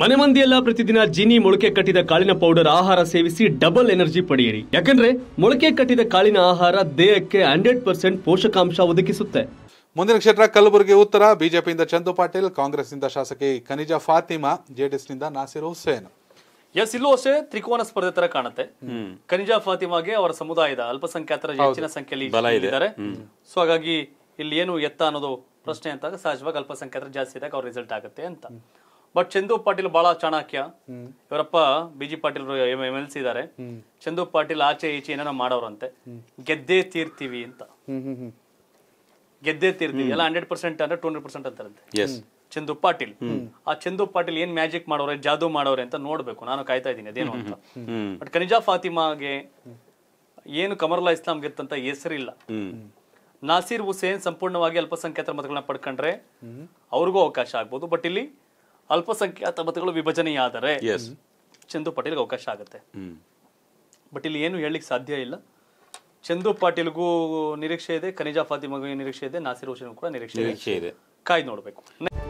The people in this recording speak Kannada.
ಮನೆ ಮಂದಿಯೆಲ್ಲ ಪ್ರತಿದಿನ ಜೀನಿ ಮೊಳಕೆ ಕಟ್ಟಿದ ಕಾಳಿನ ಪೌಡರ್ ಆಹಾರ ಸೇವಿಸಿ ಡಬಲ್ ಎನರ್ಜಿ ಪಡೆಯಿರಿ ಯಾಕಂದ್ರೆ ಮೊಳಕೆ ಕಟ್ಟಿದ ಕಾಳಿನ ಆಹಾರ ದೇಹಕ್ಕೆ ಹಂಡ್ರೆಡ್ ಪರ್ಸೆಂಟ್ ಪೋಷಕಾಂಶ ಒದಗಿಸುತ್ತೆ ಮುಂದಿನ ಕ್ಷೇತ್ರ ಕಲಬುರಗಿ ಉತ್ತರ ಬಿಜೆಪಿಯಿಂದ ಚಂದು ಪಾಟೀಲ್ ಕಾಂಗ್ರೆಸ್ ನಿಂದ ಶಾಸಕಿ ಖನಿಜ ಫಾತಿಮಾ ಜೆಡಿಎಸ್ ನಿಂದ ನಾಸಿರ್ ಹುಸೇನ್ ಎಸ್ ಇಲ್ಲೂ ಅಷ್ಟೇ ತ್ರಿಕೋನ ಸ್ಪರ್ಧೆ ತರ ಕಾಣುತ್ತೆ ಖನಿಜ ಫಾತಿಮಾಗೆ ಅವರ ಸಮುದಾಯದ ಅಲ್ಪಸಂಖ್ಯಾತರ ಹೆಚ್ಚಿನ ಸಂಖ್ಯೆಯಲ್ಲಿ ಇದ್ದಾರೆ ಸೊ ಹಾಗಾಗಿ ಇಲ್ಲಿ ಏನು ಎತ್ತ ಅನ್ನೋದು ಪ್ರಶ್ನೆ ಅಂತ ಸಹಜವಾಗಿ ಅಲ್ಪಸಂಖ್ಯಾತರ ಜಾಸ್ತಿ ಇದ್ದಾಗ ಅವ್ರ ರಿಸಲ್ಟ್ ಆಗುತ್ತೆ ಅಂತ ಬಟ್ ಚಂದು ಪಾಟೀಲ್ ಬಹಳ ಚಾಣಾಕ್ಯ ಇವರಪ್ಪ B G Patil M L C ಇದಾರೆ ಚಂದು ಪಾಟೀಲ್ ಆಚೆ ಈಚೆ ಏನೇನೋ ಮಾಡೋರಂತೆ ಗೆದ್ದೇ ತೀರ್ತೀವಿ ಅಂತ ಗೆದ್ದೇ ತೀರ್ತೀವಿ ಎಲ್ಲ ಹಂಡ್ರೆಡ್ ಪರ್ಸೆಂಟ್ ಅಂದ್ರೆ ಟೂ ಹಂಡ್ರೆಡ್ ಪರ್ಸೆಂಟ್ ಅಂತಾರಂತೆ ಚಂದು ಪಾಟೀಲ್ ಆ ಚಂದು ಪಾಟೀಲ್ ಏನ್ ಮ್ಯಾಜಿಕ್ ಮಾಡೋರೆ ಜಾದೂ ಮಾಡೋರೆ ಅಂತ ನೋಡ್ಬೇಕು ನಾನು ಕಾಯ್ತಾ ಇದೀನಿ ಅದೇನು ಅಂತ ಬಟ್ ಕನಿಜಾ ಫಾತಿಮಾಗೆ ಏನು ಕಮರ್ಲಾ ಇಸ್ಲಾಂ ಗೆತ್ತಂತ ಹೆಸರಿಲ್ಲ ನಾಸೀರ್ ಹುಸೇನ್ ಸಂಪೂರ್ಣವಾಗಿ ಅಲ್ಪಸಂಖ್ಯಾತರ ಮತಗಳನ್ನ ಪಡ್ಕೊಂಡ್ರೆ ಅವ್ರಿಗೂ ಅವಕಾಶ ಆಗ್ಬೋದು ಬಟ್ ಇಲ್ಲಿ ಅಲ್ಪಸಂಖ್ಯಾತ ಮತಗಳು ವಿಭಜನೆಯಾದರೆ ಚಂದು ಪಾಟೀಲ್ಗೆ ಅವಕಾಶ ಆಗುತ್ತೆ ಬಟ್ ಇಲ್ಲಿ ಏನು ಹೇಳಲಿಕ್ಕೆ ಸಾಧ್ಯ ಇಲ್ಲ ಚಂದು ಪಾಟೀಲ್ಗೂ ನಿರೀಕ್ಷೆ ಇದೆ ಖನಿಜಾ ಫಾತಿಮಗೂ ನಿರೀಕ್ಷೆ ಇದೆ ನಾಸಿರ್ ಹುಸೇನ್ ಕೂಡ ನಿರೀಕ್ಷೆ ಇದೆ ಕಾಯ್ದು ನೋಡಬೇಕು